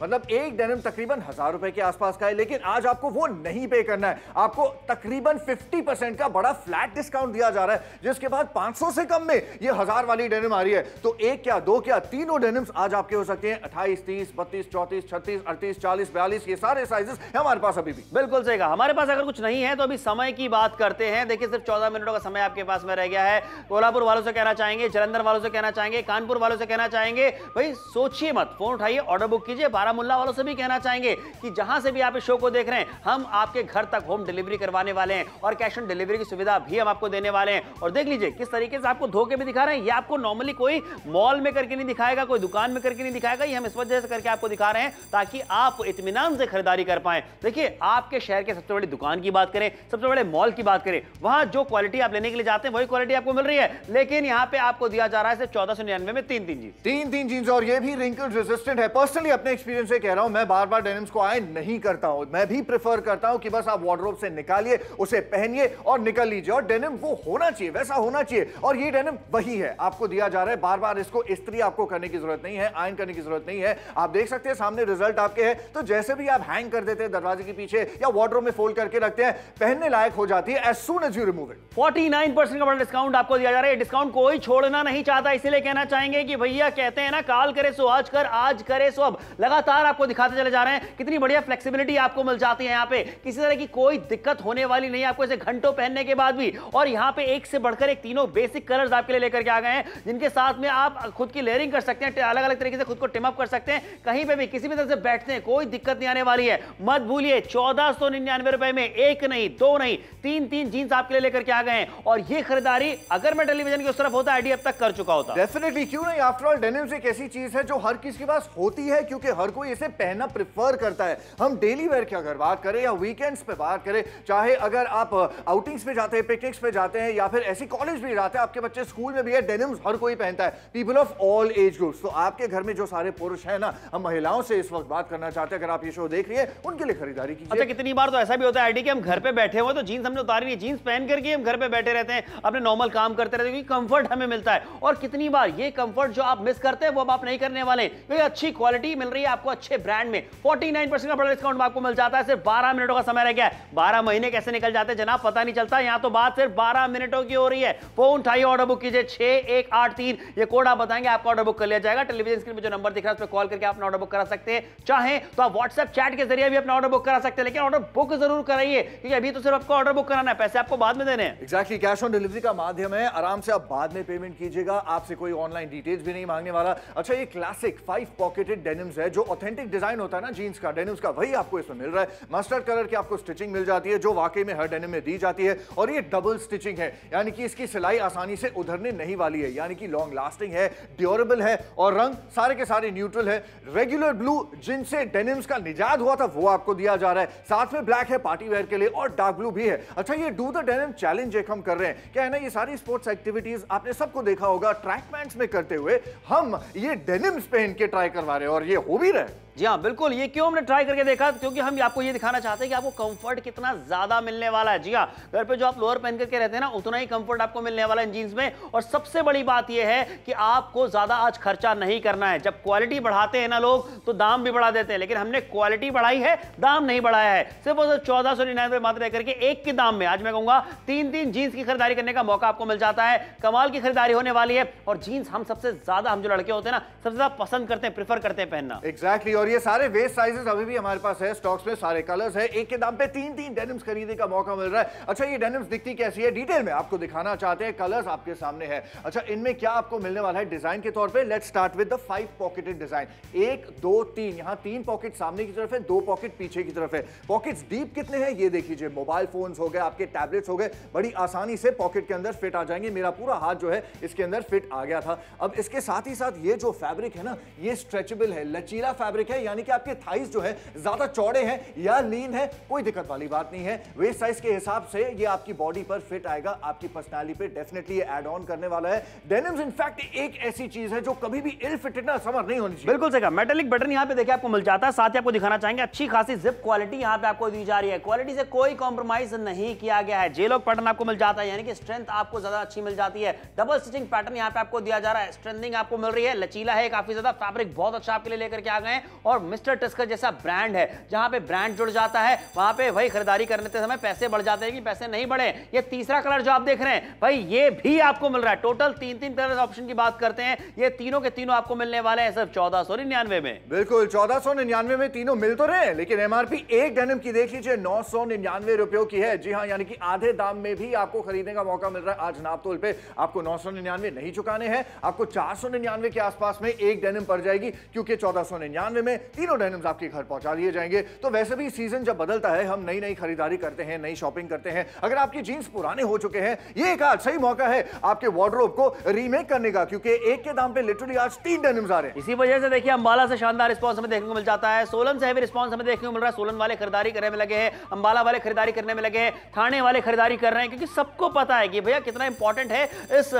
मतलब एक डेनम तकरीबन हजार रुपए के आसपास का है लेकिन आज आपको वो नहीं पे करना है आपको तकरीबन फिफ्टी का बड़ा फ्लैट डिस्काउंट दिया जा रहा है जिसके बाद पांच से कम में ये हजार वाली डेनम आ रही है तो एक क्या दो क्या तीनों डेनम्स आज आपके हो सकते हैं अट्ठाईस तीस बत्तीस चौतीस छत्तीस अड़तीस चालीस बयालीस ये सारे साइजेस हमारे पास अभी भी बिल्कुल सही कहा हमारे पास अगर कुछ नहीं है तो अभी समय की बात करते हैं देखिए सिर्फ चौदह मिनटों का समय आपके पास में रह गया है कोल्हापुर वालों से कहना चाहेंगे जलंधर वालों से कहना चाहेंगे कानपुर वालों से कहना चाहेंगे भाई सोचिए मत फोन उठाइए ऑर्डर बुक कीजिए बारामुल्ला वालों से भी कहना चाहेंगे कि जहां से भी आप इस शो को देख रहे हैं हम आपके घर तक होम डिलीवरी करवाने वाले हैं और कैश ऑन डिलीवरी की सुविधा भी हम आपको देने वाले हैं और देख लीजिए किस तरीके से आपको धोखे भी दिखा रहे हैं ये आपको नॉर्मली कोई मॉल में करके नहीं दिखाएगा कोई दुकान इतमान में करके नहीं दिखाएगा ये हम इस वजह से करके आपको दिखा रहे हैं ताकि आप इतमान से खरीदारी कर पाए देखिए आपके शहर के सबसे बड़ी दुकान की बात करें सबसे बड़े मॉल की बात करें वहां जो क्वालिटी आप लेने के लिए जाते हैं वही क्वालिटी आपको मिल रही है लेकिन यहाँ पे आपको दिया जा रहा है चौदह सौ निन्यानवे में तीन तीन जीन्स तीन तीन जीन्स और ये भी रिंकल रेजिस्टेंट है पर्सनली अपने एक्सपीरियंस से कह रहा हूं मैं बार बार डेनिम्स को आए नहीं करता हूं मैं भी प्रेफर करता हूं कि बस आप वार्ड्रोब से निकालिए उसे पहनिए और निकल लीजिए और डेनिम वो होना चाहिए वैसा होना चाहिए और ये डेनिम वही है आपको दिया जा रहा है बार बार इसको स्त्री आपको करने की जरूरत नहीं नहीं है आयन करने की जरूरत नहीं है आप देख सकते हैं सामने रिजल्ट आपके है तो जैसे भी आप हैंग कर देते हैं दरवाजे के पीछे या वार्डरोब में फोल्ड करके रखते हैं पहनने लायक हो जाती है as soon as you remove it forty nine percent का डिस्काउंट आपको दिया जा रहा है डिस्काउंट कोई छोड़ना नहीं चाहता इसीलिए कहना चाहेंगे कि भैया कहते हैं ना काल करे सो आज कर आज करे सो अब लगातार आपको दिखाते चले जा रहे हैं कितनी बढ़िया फ्लेक्सिबिलिटी आपको मिल जाती है यहाँ पे किसी तरह की कोई दिक्कत होने वाली नहीं आपको इसे घंटों पहनने के बाद भी और यहाँ पे एक से बढ़कर एक तीनों बेसिक कलर्स आपके लिए लेकर के आ गए हैं जिनके साथ में आप खुद की लेयरिंग कर सकते हैं अलग अलग तरीके से खुद को टिमअप कर सकते हैं कहीं पे भी किसी भी तरह से बैठते हैं कोई दिक्कत नहीं आने वाली है मत भूलिए चौदह सौ निन्यानवे रुपए में एक नहीं दो नहीं तीन तीन जींस आपके लिए लेकर के आ गए हैं और ये खरीदारी अगर मैं टेलीविजन की उस तरफ होता आईडी अब तक कर चुका होता डेफिनेटली क्यों नहीं आफ्टर ऑल डेनिम्स एक ऐसी चीज है जो हर किसी के पास होती है क्योंकि हर कोई इसे पहनना प्रिफर करता है हम डेली वेयर की अगर बात करें या वीकेंड्स पे बात करें चाहे अगर आप आउटिंग्स uh, पे जाते हैं पिकनिक्स पे जाते हैं या फिर ऐसी कॉलेज भी जाते हैं आपके बच्चे स्कूल में भी है डेनिम्स हर कोई पहनता है people of all age groups तो आज आपके घर में जो सारे पुरुष है ना हम महिलाओं से इस वक्त बात करना चाहते हैं अगर आप ये शो देख रही है उनके लिए खरीदारी की अच्छा कितनी बार तो ऐसा भी होता है आईडी कि हम घर पे बैठे हुए तो जींस हमने उतारी है जींस पहन करके हम घर पे बैठे रहते हैं अपने नॉर्मल काम करते रहते हैं क्योंकि कंफर्ट हमें मिलता है और कितनी बार ये कंफर्ट जो आप मिस करते हैं वो आप नहीं करने वाले क्योंकि अच्छी क्वालिटी मिल रही है आपको अच्छे ब्रांड में फोर्टी का बड़ा डिस्काउंट आपको मिल जाता है सिर्फ बारह मिनटों का समय रह गया बारह महीने कैसे निकल जाते हैं जनाब पता नहीं चलता यहाँ तो बात सिर्फ बारह मिनटों की हो रही है फोन उठाइए ऑर्डर बुक कीजिए छह एक आठ तीन ये कोड आप बताएंगे आपका ऑर्डर बुक कर लिया जाएगा टेलीविजन स्क्रीन पर जो नंबर दिख रहा है उस पर कॉल करके आप ऑर्डर बुक करा सकते हैं चाहे तो आप व्हाट्सएप चैट के जरिए भी अपना ऑर्डर बुक करा सकते हैं लेकिन ऑर्डर बुक जरूर कराइए क्योंकि अभी तो सिर्फ आपको ऑर्डर बुक कराना है पैसे आपको बाद में देने एक्जैक्टली कैश ऑन डिलीवरी का माध्यम है आराम से आप बाद में पेमेंट कीजिएगा आपसे कोई ऑनलाइन डिटेल्स भी नहीं मांगने वाला अच्छा ये क्लासिक फाइव पॉकेटेड डेनिम्स है जो ऑथेंटिक डिजाइन होता है ना जीन्स का डेनिम्स का वही आपको इसमें मिल रहा है मस्टर्ड कलर की आपको स्टिचिंग मिल जाती है जो वाकई में हर डेनिम में दी जाती है और ये डबल स्टिचिंग है यानी कि इसकी सिलाई आसानी से उधरने नहीं वाली है यानी कि लॉन्ग लास्टिंग है ड्यूरेबल है और रंग रंग सारे के सारे न्यूट्रल है रेगुलर ब्लू जिनसे डेनिम्स का निजात हुआ था वो आपको दिया जा रहा है साथ में ब्लैक है पार्टी वेयर के लिए और डार्क ब्लू भी है अच्छा ये डू द डेनिम चैलेंज एक हम कर रहे हैं क्या है ना ये सारी स्पोर्ट्स एक्टिविटीज आपने सबको देखा होगा ट्रैक पैंट्स में करते हुए हम ये डेनिम्स पहन के ट्राई करवा रहे हैं और ये हो भी रहे हैं जी हाँ बिल्कुल ये क्यों हमने ट्राई करके देखा क्योंकि हम आपको ये दिखाना चाहते हैं कि आपको कंफर्ट कितना ज्यादा मिलने वाला है जी हाँ घर पे जो आप लोअर पहन करके रहते हैं ना उतना ही कंफर्ट आपको मिलने वाला है जीन्स में और सबसे बड़ी बात यह है कि आपको ज्यादा आज खर्चा नहीं करना है जब क्वालिटी बढ़ाते हैं ना लोग तो दाम भी बढ़ा देते हैं लेकिन हमने क्वालिटी बढ़ाई है दाम नहीं बढ़ाया है सिर्फ और चौदह सौ निन्यानवे मात्र रह करके एक के दाम में आज मैं कहूंगा तीन तीन जीन्स की खरीदारी करने का मौका आपको मिल जाता है कमाल की खरीदारी होने वाली है और जीन्स हम सबसे ज्यादा हम जो लड़के होते हैं ना सबसे ज्यादा पसंद करते हैं प्रीफर करते हैं पहनना एग्जैक्टली और और ये सारे वेस्ट साइजेस अभी भी हमारे पास है स्टॉक्स में सारे कलर्स है एक के दाम पे तीन तीन डेनिम्स खरीदने का मौका मिल रहा है अच्छा ये डेनिम्स दिखती कैसी है डिटेल में आपको दिखाना चाहते हैं कलर्स आपके सामने है अच्छा इनमें क्या आपको मिलने वाला है डिजाइन के तौर पर let start with the five pocketed design एक दो तीन यहाँ तीन पॉकेट सामने की तरफ है दो पॉकेट पीछे की तरफ है पॉकेट डीप कितने हैं ये देख लीजिए मोबाइल फोन हो गए आपके टैबलेट्स हो गए बड़ी आसानी से पॉकेट के अंदर फिट आ जाएंगे मेरा पूरा हाथ जो है इसके अंदर फिट आ गया था अब इसके साथ ही साथ ये जो फैब्रिक है ना ये स्ट्रेचेबल है लचीला फैब्रिक है है यानी कि आपके थाइस जो है ज्यादा चौड़े हैं या लीन है कोई दिक्कत वाली बात नहीं है वेस्ट साइज के हिसाब से ये आपकी बॉडी पर फिट आएगा आपकी पर्सनैलिटी पर डेफिनेटली एड ऑन करने वाला है डेनिम्स इनफैक्ट एक ऐसी चीज है जो कभी भी इल फिटेड ना समर नहीं होनी चाहिए बिल्कुल सही मेटेलिक बटन यहाँ पे देखिए आपको मिल जाता है साथ ही आपको दिखाना चाहेंगे अच्छी खासी जिप क्वालिटी यहाँ पे आपको दी जा रही है क्वालिटी से कोई कॉम्प्रोमाइज नहीं किया गया है जे लोग पैटर्न आपको मिल जाता है यानी कि स्ट्रेंथ आपको ज्यादा अच्छी मिल जाती है डबल स्टिचिंग पैटर्न यहाँ पे आपको दिया जा रहा है स्ट्रेंथिंग आपको मिल रही है लचीला है काफी ज्यादा फैब्रिक बहुत अच्छा आपके लिए लेकर के आ गए और मिस्टर टस्कर जैसा ब्रांड है जहां पे ब्रांड जुड़ जाता है वहां पे वही खरीदारी करने के समय पैसे बढ़ जाते हैं कि पैसे नहीं बढ़े ये तीसरा कलर जो आप देख रहे हैं भाई ये भी आपको मिल रहा है टोटल तीन तीन कलर ऑप्शन की बात करते हैं ये तीनों के तीनों आपको मिलने वाले हैं सिर्फ चौदह सौ निन्यानवे में बिल्कुल चौदह सौ निन्यानवे में तीनों मिल तो रहे हैं लेकिन एमआरपी एक डेनम की देख लीजिए नौ सौ निन्यानवे रुपयों की है जी हाँ यानी कि आधे दाम में भी आपको खरीदने का मौका मिल रहा है आज नापतोल पे आपको नौ सौ निन्यानवे नहीं चुकाने हैं आपको चार सौ निन्यानवे के आसपास में एक डेनम पड़ जाएगी क्योंकि चौदह सौ निन्यानवे में तीनों डेनिम्स आपके घर पहुंचा दिए जाएंगे तो वैसे भी सीजन जब बदलता है हम नई नई खरीदारी करते हैं नई शॉपिंग करते हैं अगर आपकी जीन्स पुराने हो चुके हैं ये एक आज सही मौका है आपके वार्ड्रोब को रीमेक करने का क्योंकि एक के दाम पे लिटरली आज तीन डेनिम्स आ रहे हैं इसी वजह से देखिए अंबाला से शानदार रिस्पॉन्स हमें देखने को मिल जाता है सोलन से भी रिस्पॉन्स हमें देखने को मिल रहा है सोलन वाले खरीदारी करने में लगे हैं अंबाला वाले खरीदारी करने में लगे हैं थाने वाले खरीदारी कर रहे हैं क्योंकि सबको पता है कि भैया कितना इंपॉर्टेंट है इस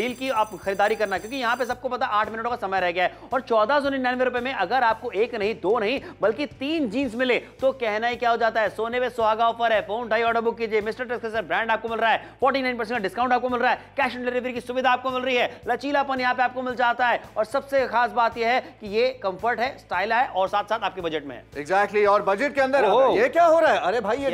डील की आप खरीदारी करना क्योंकि यहाँ पे सबको पता आठ मिनटों का समय रह गया है और चौदह सौ निन्यानवे रुपए में अगर आपको आपको एक नहीं दो नहीं बल्कि तीन जींस मिले तो कहना ही क्या हो जाता है सोने में सुहागा ऑफर है फोन ढाई ऑर्डर बुक कीजिए मिस्टर टेस्केसर ब्रांड आपको मिल रहा है फोर्टी नाइन परसेंट डिस्काउंट आपको मिल रहा है कैश ऑन डिलीवरी की सुविधा आपको मिल रही है लचीलापन यहाँ पे आपको मिल जाता है और सबसे खास बात यह है कि ये कंफर्ट है स्टाइल है और साथ साथ आपके बजट में एग्जैक्टली और बजट के अंदर ये क्या हो रहा है अरे भाई ये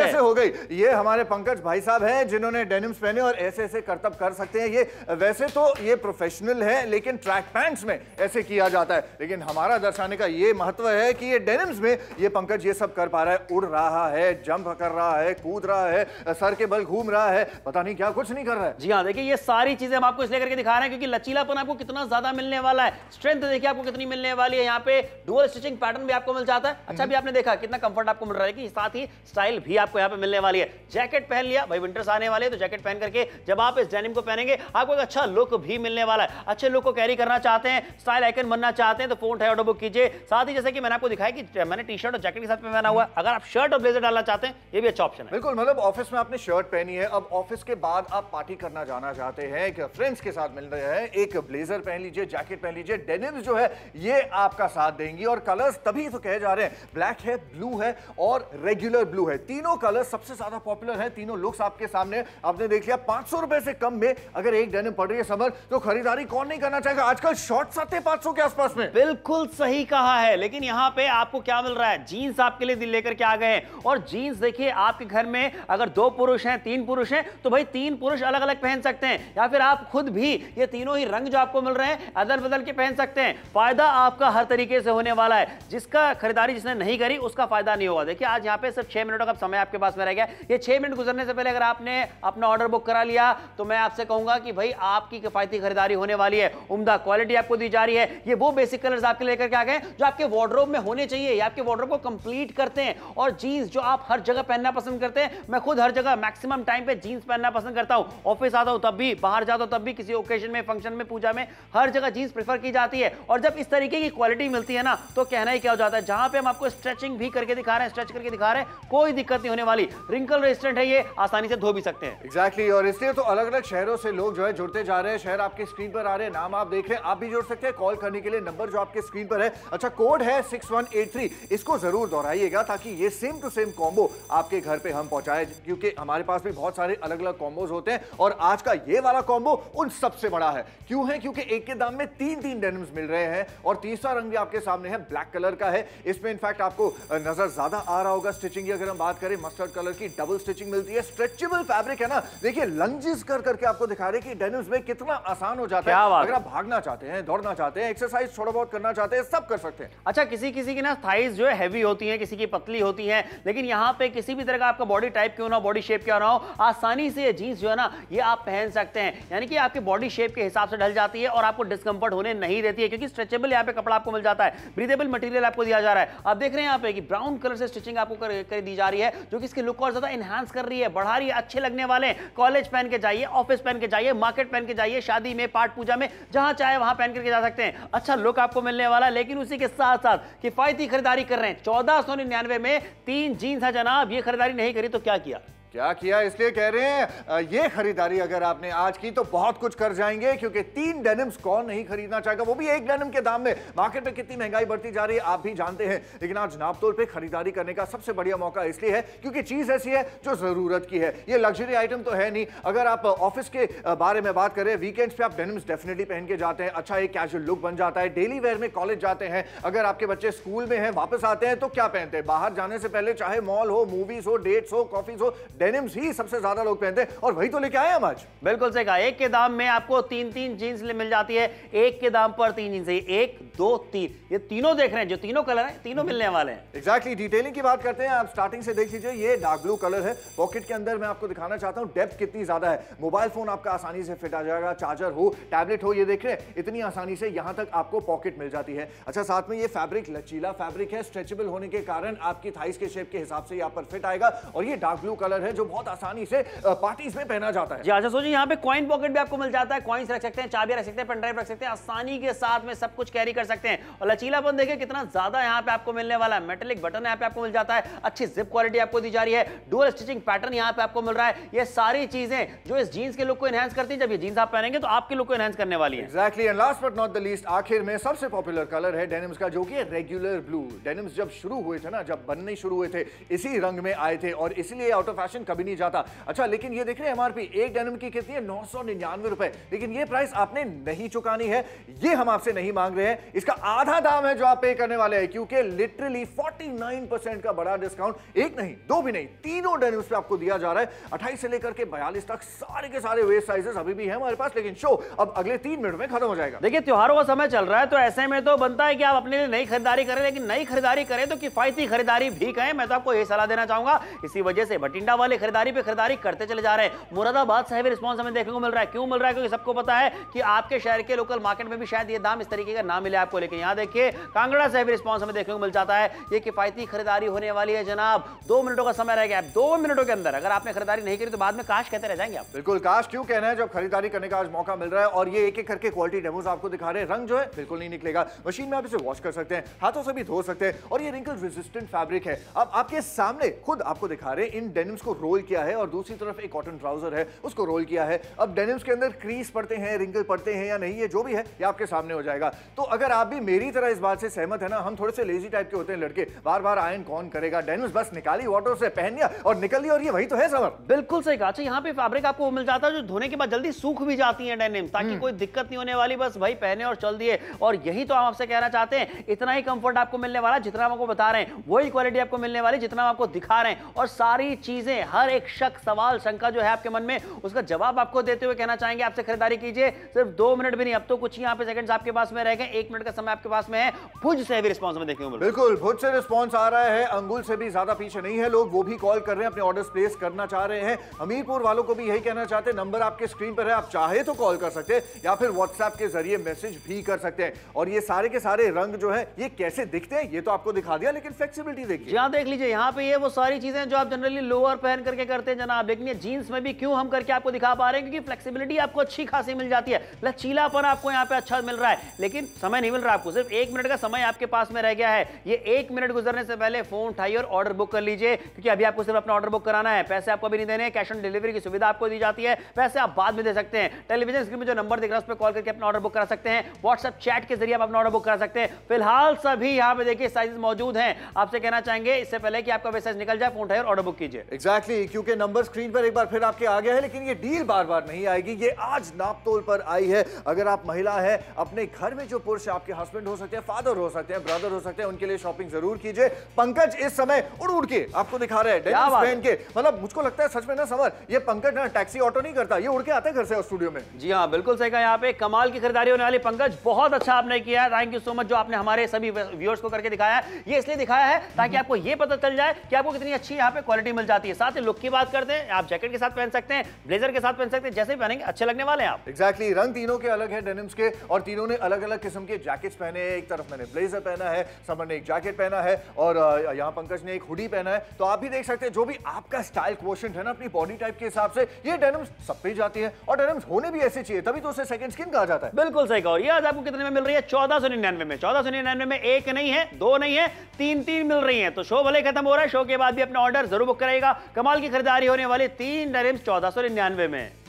कैसे हो गई ये हमारे पंकज भाई साहब है जिन्होंने डेनिम्स पहने और ऐसे ऐसे करतब कर सकते हैं ये वैसे तो ये प्रोफेशनल है लेकिन ट्रैक पैंट्स में ऐसे किया जाता है लेकिन हमारा दर्शन दिखाने का ये महत्व है कि ये डेनिम्स में ये पंकज ये सब कर पा रहा है उड़ रहा है जंप कर रहा है कूद रहा है सर के बल घूम रहा है पता नहीं क्या कुछ नहीं कर रहा है जी हाँ देखिए ये सारी चीजें हम आपको इसलिए करके दिखा रहे हैं क्योंकि लचीलापन आपको कितना ज्यादा मिलने वाला है स्ट्रेंथ देखिए आपको कितनी मिलने वाली है यहाँ पे डुअल स्टिचिंग पैटर्न भी आपको मिल जाता है अच्छा हम्म। भी आपने देखा कितना कंफर्ट आपको मिल रहा है कि साथ ही स्टाइल भी आपको यहाँ पे मिलने वाली है जैकेट पहन लिया भाई विंटर्स आने वाले तो जैकेट पहन करके जब आप इस डेनिम को पहनेंगे आपको एक अच्छा लुक भी मिलने वाला है अच्छे लुक को कैरी करना चाहते हैं स्टाइल आइकन बनना चाहते हैं तो फोन है ऑर्डर बुक कीजिए लीजिए साथ ही जैसे कि मैंने आपको दिखाया कि मैंने टी शर्ट और जैकेट के साथ में पहना हुआ अगर आप शर्ट और ब्लेजर डालना चाहते हैं ये भी अच्छा ऑप्शन है बिल्कुल मतलब ऑफिस में आपने शर्ट पहनी है अब ऑफिस के बाद आप पार्टी करना जाना चाहते हैं एक फ्रेंड्स के साथ मिल रहे हैं एक ब्लेजर पहन लीजिए जैकेट पहन लीजिए डेनिम्स जो है ये आपका साथ देंगी और कलर्स तभी तो कहे जा रहे हैं ब्लैक है ब्लू है और रेगुलर ब्लू है तीनों कलर सबसे ज्यादा पॉपुलर है तीनों लुक्स आपके सामने आपने देख लिया पांच रुपए से कम में अगर एक डेनिम पड़ रही है समर तो खरीदारी कौन नहीं करना चाहेगा आजकल शॉर्ट्स आते हैं पांच के आसपास में बिल्कुल सही कहा है लेकिन यहाँ पे आपको क्या मिल रहा है जीन्स आपके लिए दिल लेकर के आ गए हैं और जीन्स देखिए आपके घर में अगर दो पुरुष हैं तीन पुरुष हैं तो भाई तीन पुरुष अलग अलग पहन सकते हैं या फिर आप खुद भी ये तीनों ही रंग जो आपको मिल रहे हैं अदल बदल के पहन सकते हैं फायदा आपका हर तरीके से होने वाला है जिसका खरीदारी जिसने नहीं करी उसका फायदा नहीं होगा देखिए आज यहाँ पे सिर्फ छह मिनटों का समय आपके पास में रह गया ये छह मिनट गुजरने से पहले अगर आपने अपना ऑर्डर बुक करा लिया तो मैं आपसे कहूंगा कि भाई आपकी किफायती खरीदारी होने वाली है उमदा क्वालिटी आपको दी जा रही है ये वो बेसिक कलर्स आपके लेकर के आ गए हैं जो आपके वार्ड्रोब में होने चाहिए या आपके वार्ड्रोब को कंप्लीट करते हैं और जीन्स जो आप हर जगह पहनना पसंद करते हैं मैं खुद हर जगह मैक्सिमम टाइम पे जीन्स पहनना पसंद करता हूँ ऑफिस आता हूँ तब भी बाहर जाता हूँ तब भी किसी ओकेजन में फंक्शन में पूजा में हर जगह जीन्स प्रेफर की जाती है और जब इस तरीके की क्वालिटी मिलती है ना तो कहना ही क्या हो जाता है जहाँ पर हम आपको स्ट्रेचिंग भी करके दिखा रहे हैं स्ट्रेच करके दिखा रहे हैं कोई दिक्कत नहीं होने वाली रिंकल रेजिस्टेंट है ये आसानी से धो भी सकते हैं एक्जैक्टली और इसलिए तो अलग अलग शहरों से लोग जो है जुड़ते जा रहे हैं शहर आपके स्क्रीन पर आ रहे हैं नाम आप देख रहे हैं आप भी जुड़ सकते हैं कॉल करने के लिए नंबर जो आपके स्क्रीन पर है अच्छा कोड है 6183 इसको जरूर दोहराइएगा ताकि ये सेम टू सेम कॉम्बो आपके घर पे हम पहुंचाए क्योंकि हमारे पास भी बहुत सारे अलग अलग कॉम्बोज होते हैं और आज का ये वाला कॉम्बो उन सबसे बड़ा है क्यों है क्योंकि एक के दाम में तीन तीन डेनम्स मिल रहे हैं और तीसरा रंग भी आपके सामने है ब्लैक कलर का है इसमें इनफैक्ट आपको नजर ज्यादा आ रहा होगा स्टिचिंग की अगर हम बात करें मस्टर्ड कलर की डबल स्टिचिंग मिलती है स्ट्रेचेबल फैब्रिक है ना देखिए लंजेस कर करके आपको दिखा रहे कि डेनम्स में कितना आसान हो जाता है अगर आप भागना चाहते हैं दौड़ना चाहते हैं एक्सरसाइज थोड़ा बहुत करना चाहते हैं सब कर कर सकते हैं अच्छा किसी किसी की ना थाइस जो है हैवी होती है किसी की पतली होती है लेकिन यहाँ पे किसी भी तरह का आपका बॉडी टाइप क्यों ना बॉडी शेप क्यों ना हो आसानी से ये जीन्स जो है ना ये आप पहन सकते हैं यानी कि आपके बॉडी शेप के हिसाब से ढल जाती है और आपको डिस्कम्फर्ट होने नहीं देती है क्योंकि स्ट्रेचेबल यहाँ पे कपड़ा आपको मिल जाता है ब्रीदेबल मटीरियल आपको दिया जा रहा है आप देख रहे हैं यहाँ पे कि ब्राउन कलर से स्टिचिंग आपको कर, दी जा रही है जो कि इसके लुक और ज्यादा इन्हांस कर रही है बढ़ा रही है अच्छे लगने वाले कॉलेज पहन के जाइए ऑफिस पहन के जाइए मार्केट पहन के जाइए शादी में पाठ पूजा में जहां चाहे वहां पहन करके जा सकते हैं अच्छा लुक आपको मिलने वाला लेकिन लेकिन उसी के साथ साथ किफायती खरीदारी कर रहे हैं चौदह में तीन जीन्स है जनाब ये खरीदारी नहीं करी तो क्या किया क्या किया इसलिए कह रहे हैं ये खरीदारी अगर आपने आज की तो बहुत कुछ कर जाएंगे क्योंकि तीन डेनिम्स कौन नहीं खरीदना चाहेगा वो भी एक डेनिम के दाम में मार्केट में कितनी महंगाई बढ़ती जा रही है आप भी जानते हैं लेकिन आज नापतोल पे खरीदारी करने का सबसे बढ़िया मौका इसलिए है क्योंकि चीज ऐसी है जो जरूरत की है ये लग्जरी आइटम तो है नहीं अगर आप ऑफिस के बारे में बात करें वीकेंड्स पे आप डेनिम्स डेफिनेटली पहन के जाते हैं अच्छा एक कैजुअल लुक बन जाता है डेली वेयर में कॉलेज जाते हैं अगर आपके बच्चे स्कूल में है वापस आते हैं तो क्या पहनते हैं बाहर जाने से पहले चाहे मॉल हो मूवीज हो डेट्स हो कॉफीज हो डेनिम्स ही सबसे ज्यादा लोग पहनते हैं और वही तो लेके आए हम आज बिल्कुल सही कहा एक के दाम में आपको तीन तीन जीन्स मिल जाती है एक के दाम पर तीन जीन्स एक दो तीन ये तीनों देख रहे हैं जो तीनों कलर हैं तीनों हम्म। मिलने वाले हैं एक्जैक्टली डिटेलिंग की बात करते हैं आप स्टार्टिंग से देख लीजिए ये डार्क ब्लू कलर है पॉकेट के अंदर मैं आपको दिखाना चाहता हूँ डेप्थ कितनी ज्यादा है मोबाइल फोन आपका आसानी से फिट आ जाएगा चार्जर हो टैबलेट हो ये देख रहे हैं इतनी आसानी से यहाँ तक आपको पॉकेट मिल जाती है अच्छा साथ में ये फैब्रिक लचीला फैब्रिक है स्ट्रेचेबल होने के कारण आपकी थाइस के शेप के हिसाब से यहाँ पर फिट आएगा और ये डार्क ब्लू कलर है जो बहुत आसानी से पार्टीज में पहना जाता है जी अच्छा सोचिए यहाँ पे कॉइन पॉकेट भी आपको मिल जाता है कॉइन्स रख सकते हैं चाबी रख सकते हैं पेनड्राइव रख सकते हैं आसानी के साथ में सब कुछ कैरी कर सकते हैं और लचीलापन देखिए कितना ज्यादा यहाँ पे आपको मिलने वाला है मेटेलिक बटन यहाँ पे आपको मिल जाता है अच्छी जिप क्वालिटी आपको दी जा रही है डुअल स्टिचिंग पैटर्न यहाँ पे आपको मिल रहा है ये सारी चीजें जो इस जीन्स के लुक को एनहेंस करती है जब ये जीन्स आप पहनेंगे तो आपके लुक को एनहेंस करने वाली है exactly and last but not the least आखिर में सबसे पॉपुलर कलर है डेनिम्स का जो कि रेगुलर ब्लू डेनिम्स जब शुरू हुए थे ना जब बनने शुरू हुए थे इसी रंग में आए थे और इसलिए आउट ऑफ फैशन कभी नहीं जाता अच्छा लेकिन ये देख रहे हैं एमआरपी एक डेनिम की कितनी है नौ रुपए लेकिन ये प्राइस आपने नहीं चुकानी है ये हम आपसे नहीं मांग रहे हैं इसका आधा दाम है जो आप पे करने वाले हैं क्योंकि लिटरली 49% का बड़ा डिस्काउंट एक नहीं दो भी नहीं तीनों डेनिम्स पे आपको दिया जा रहा है अट्ठाईस से लेकर के बयालीस तक सारे के सारे वेस्ट साइजेस अभी भी है हमारे पास लेकिन शो अब अगले तीन मिनट में खत्म हो जाएगा देखिए त्योहारों का समय चल रहा है तो ऐसे में तो बनता है कि आप अपने लिए नई खरीदारी करें लेकिन नई खरीदारी करें तो किफायती खरीदारी भी कहें मैं तो आपको यही सलाह देना चाहूंगा इसी वजह से बटिंडा वाले खरीदारी पे खरीदारी करते चले जा रहे हैं मुरादाबाद से रिस्पॉन्स हमें देखने को मिल रहा है क्यों मिल रहा है क्योंकि सबको पता है कि आपके शहर के लोकल मार्केट में भी शायद ये दाम इस तरीके का ना मिले आपको लेकिन यहां देखिए कांगड़ा से भी रिस्पॉन्स हमें देखने को मिल जाता है ये किफायती खरीदारी होने वाली है जनाब दो मिनटों का समय रह गया दो मिनटों के अंदर अगर आपने खरीदारी नहीं करी तो बाद में काश कहते रह जाएंगे आप बिल्कुल काश क्यों कहना है जब खरीदारी करने का आज मौका मिल रहा है और ये एक एक करके क्वालिटी डेमोज आपको दिखा रहे हैं रंग जो है बिल्कुल नहीं निकलेगा मशीन में आप इसे वॉश कर सकते हैं हाथों से भी धो सकते हैं और ये रिंकल रेजिस्टेंट फैब्रिक है अब आपके सामने खुद आपको दिखा रहे हैं इन डेनिम्स को रोल किया है और दूसरी तरफ एक कॉटन ट्राउजर है उसको रोल किया है अब डेनिम्स के अंदर क्रीज पड़ते हैं रिंकल पड़ते हैं या नहीं ये जो भी है ये आपके सामने हो जाएगा तो अगर आप भी मेरी तरह इस बात से सहमत है ना हम थोड़े से लेजी टाइप के होते हैं लड़के बार बार आयन कौन करेगा डेनिम्स बस निकाली वाटर से पहन लिया और निकल लिया और ये वही तो है समर बिल्कुल सही कहा अच्छा यहाँ पे फैब्रिक आपको मिल जाता है जो धोने के बाद जल्दी सूख भी जाती है डेनिम ताकि हम्म। कोई दिक्कत नहीं होने वाली बस भाई पहने और चल दिए और यही तो हम आपसे कहना चाहते हैं इतना ही कंफर्ट आपको मिलने वाला जितना हम आपको बता रहे हैं वही क्वालिटी आपको मिलने वाली जितना हम आपको दिखा रहे हैं और सारी चीजें हर एक शक सवाल शंका जो है आपके मन में उसका जवाब आपको देते हुए कहना चाहेंगे आपसे खरीदारी कीजिए सिर्फ दो मिनट भी नहीं अब तो कुछ ही यहाँ पे सेकंड्स आपके पास में रह गए एक मिनट का समय आपके पास में है भुज से भी रिस्पॉन्स में देखने बिल्कुल भुज से रिस्पॉन्स आ रहा है अंगुल से भी ज्यादा पीछे नहीं है लोग वो भी कॉल कर रहे हैं अपने ऑर्डर प्लेस करना चाह रहे हैं हमीरपुर वालों को भी यही कहना चाहते हैं नंबर आपके स्क्रीन पर है आप चाहे तो कॉल कर सकते हैं या फिर व्हाट्सएप के जरिए मैसेज भी कर सकते हैं और ये सारे के सारे रंग जो है ये कैसे दिखते हैं ये तो आपको दिखा दिया लेकिन फ्लेक्सीबिलिटी देखिए यहाँ देख लीजिए यहाँ पे वो सारी चीजें जो आप जनरली लोअर पहन करके करते हैं जनाब लेकिन जींस में भी क्यों हम करके आपको दिखा पा रहे हैं क्योंकि फ्लेक्सीबिलिटी आपको अच्छी खासी मिल जाती है लचीलापन आपको यहाँ पे अच्छा मिल रहा है लेकिन समय नहीं मिल रहा आपको सिर्फ एक मिनट का समय आपके पास में रह गया है ये एक मिनट गुजरने से पहले फोन उठाइए और ऑर्डर बुक कर लीजिए क्योंकि अभी आपको सिर्फ अपना ऑर्डर बुक कराना है पैसे आपको अभी नहीं देने कैश ऑन डिलीवरी की सुविधा आपको दी जाती है पैसे आप बाद में दे सकते हैं टेलीविजन स्क्रीन में जो नंबर दिख रहा है उस पर कॉल करके अपना ऑर्डर बुक करा सकते हैं व्हाट्सअप चैट के जरिए आप अपना ऑर्डर बुक करा सकते हैं फिलहाल सभी यहाँ पे देखिए साइजेस मौजूद हैं आपसे कहना चाहेंगे इससे पहले कि आपका साइज निकल जाए फोन उठाइए और ऑर्डर बुक कीजिए एक्जैक्टली क्योंकि नंबर स्क्रीन पर एक बार फिर आपके आ गया है लेकिन ये डील बार बार नहीं आएगी ये आज नापतोल पर आई है अगर आप महिला है अपने घर में जो पुरुष आपके हस्बैंड हो सकते हैं फादर हो सकते हैं ब्रदर हो सकते हैं उनके लिए शॉपिंग जरूर कीजिए पंकज इस समय उड़ उड़ के आपको दिखा रहे हैं के मतलब मुझको लगता है सच में ना समर ये पंकज ना टैक्सी ऑटो नहीं करता ये उड़ के आता है घर से स्टूडियो में जी हाँ बिल्कुल सही कहा यहाँ पे कमाल की खरीदारी होने वाली पंकज बहुत अच्छा आपने किया है थैंक यू सो मच जो आपने हमारे सभी व्यूअर्स को करके दिखाया ये इसलिए दिखाया है ताकि आपको ये पता चल जाए कि आपको कितनी अच्छी यहाँ पे क्वालिटी मिल जाती है साथ ही लुक की बात करते हैं आप जैकेट के साथ पहन सकते हैं ब्लेजर के साथ पहन सकते हैं जैसे पहनेंगे अच्छे लगने वाले हैं आप एक्जैक्टली रंग तीनों के अलग है डेनिम्स के और तीनों ने अलग अलग किस्म के जैकेट्स पहने हैं एक तरफ मैंने ब्लेजर पहना है समर ने एक जैकेट पहना है और यहाँ पंकज ने एक हुडी पहना है तो आप भी देख सकते हैं जो भी आपका स्टाइल क्वेश्चन है ना अपनी बॉडी टाइप के हिसाब से ये डेनिम्स सब पे जाती है और डेनिम्स होने भी ऐसे चाहिए तभी तो उसे सेकंड स्किन कहा जाता है बिल्कुल सही कहो ये आज आपको कितने में मिल रही है चौदह सौ निन्यानवे में चौदह सौ निन्यानवे में एक नहीं है दो नहीं है तीन तीन मिल रही है तो शो भले खत्म हो रहा है शो के बाद भी अपना ऑर्डर जरूर बुक करेगा कमाल की खरीदारी होने वाली तीन डेनिम्स चौदह सौ निन्यानवे में